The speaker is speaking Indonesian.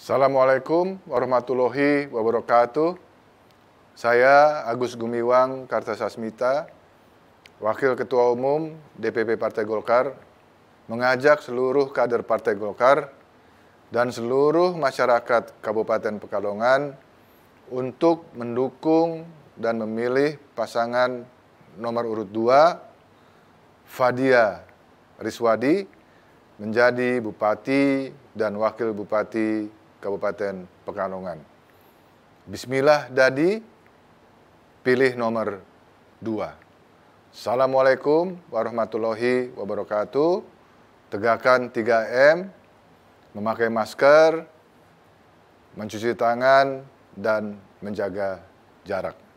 Assalamualaikum warahmatullahi wabarakatuh. Saya Agus Gumiwang Kartasasmita, Wakil Ketua Umum DPP Partai Golkar, mengajak seluruh kader Partai Golkar dan seluruh masyarakat Kabupaten Pekalongan untuk mendukung dan memilih pasangan nomor urut 2 Fadia Riswadi menjadi Bupati dan Wakil Bupati Kabupaten Pekalongan. Bismillah Dadi, pilih nomor dua. Assalamualaikum warahmatullahi wabarakatuh. Tegakkan 3M, memakai masker, mencuci tangan, dan menjaga jarak.